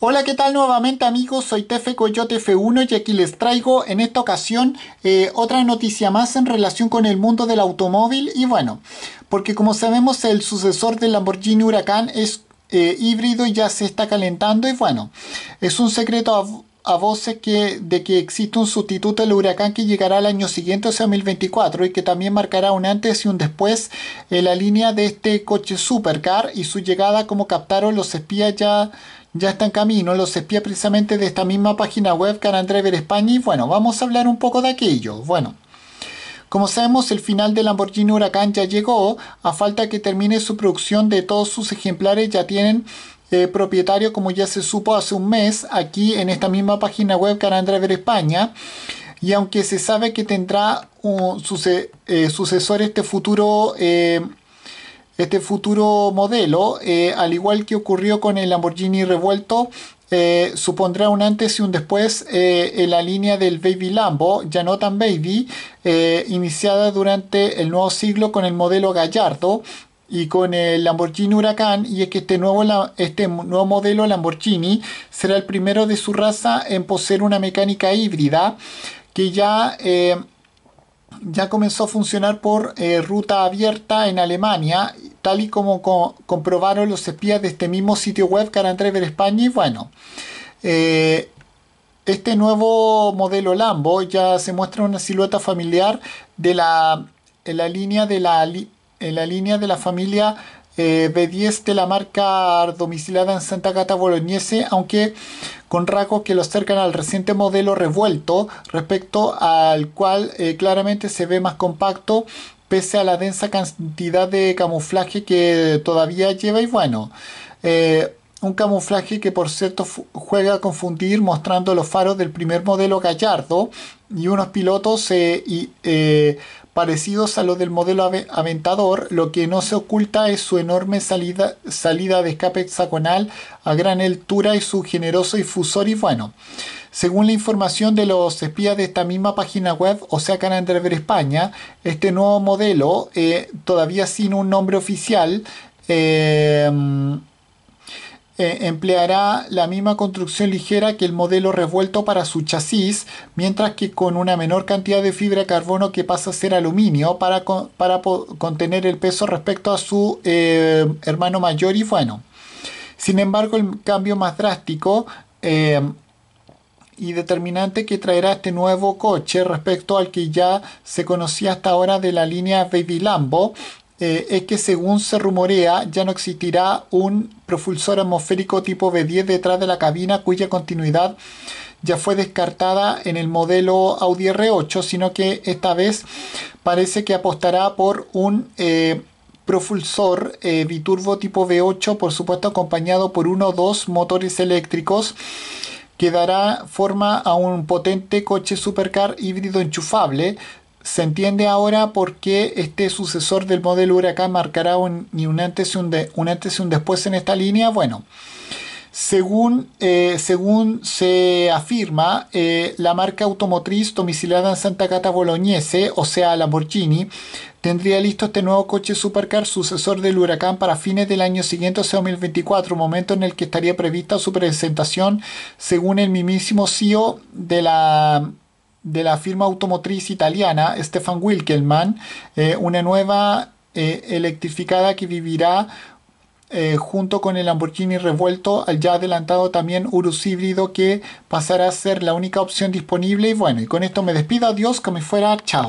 Hola, ¿qué tal nuevamente amigos? Soy Tefe Coyote F1 y aquí les traigo en esta ocasión eh, otra noticia más en relación con el mundo del automóvil y bueno, porque como sabemos el sucesor del Lamborghini Huracán es eh, híbrido y ya se está calentando y bueno, es un secreto a voces que, de que existe un sustituto del huracán que llegará al año siguiente, o sea, 2024, y que también marcará un antes y un después en la línea de este coche supercar y su llegada, como captaron los espías ya ya está en camino, los espías precisamente de esta misma página web Driver España y bueno, vamos a hablar un poco de aquello. Bueno, como sabemos el final del Lamborghini Huracán ya llegó, a falta que termine su producción de todos sus ejemplares ya tienen eh, propietario, como ya se supo hace un mes, aquí en esta misma página web Car Driver España. Y aunque se sabe que tendrá un eh, sucesor este futuro, eh, este futuro modelo, al igual que ocurrió con el Lamborghini revuelto, supondrá un antes y un después en la línea del Baby Lambo, ya no tan Baby, iniciada durante el nuevo siglo con el modelo Gallardo, y con el Lamborghini Huracán y es que este nuevo, este nuevo modelo Lamborghini será el primero de su raza en poseer una mecánica híbrida que ya, eh, ya comenzó a funcionar por eh, ruta abierta en Alemania tal y como comprobaron los espías de este mismo sitio web Carantrever España y bueno eh, este nuevo modelo Lambo ya se muestra una silueta familiar de la, de la línea de la en la línea de la familia eh, B10 de la marca domicilada en Santa Cata Bolognese, aunque con rasgos que lo acercan al reciente modelo revuelto, respecto al cual eh, claramente se ve más compacto pese a la densa cantidad de camuflaje que todavía lleva y bueno. Eh, un camuflaje que por cierto juega a confundir mostrando los faros del primer modelo Gallardo y unos pilotos eh, eh, parecidos a los del modelo Aventador, lo que no se oculta es su enorme salida, salida de escape hexagonal a gran altura y su generoso difusor y bueno. Según la información de los espías de esta misma página web, o sea, Canal de España, este nuevo modelo, eh, todavía sin un nombre oficial, eh, empleará la misma construcción ligera que el modelo revuelto para su chasis, mientras que con una menor cantidad de fibra de carbono que pasa a ser aluminio para, contener el peso respecto a su eh, hermano mayor y bueno. Sin embargo, el cambio más drástico eh, y determinante que traerá este nuevo coche respecto al que ya se conocía hasta ahora de la línea Baby Lambo eh, es que según se rumorea ya no existirá un propulsor atmosférico tipo v 10 detrás de la cabina cuya continuidad ya fue descartada en el modelo Audi R8, sino que esta vez parece que apostará por un profulsor eh, propulsor eh, biturbo tipo V8, por supuesto acompañado por uno o dos motores eléctricos que dará forma a un potente coche supercar híbrido enchufable se entiende ahora por qué este sucesor del modelo Huracán marcará un, un antes y un, después en esta línea. Bueno, según, eh, según se afirma, eh, la marca automotriz domiciliada en Santa Cata Bolognese, o sea Lamborghini, tendría listo este nuevo coche supercar sucesor del Huracán para fines del año siguiente, o sea 2024, momento en el que estaría prevista su presentación según el mismísimo CEO de la de la firma automotriz italiana Stefan Wilkelmann, eh, una nueva eh, electrificada que vivirá eh, junto con el Lamborghini revuelto, al ya adelantado también Urus híbrido que pasará a ser la única opción disponible. Y bueno, y con esto me despido, adiós, que me fuera, chao.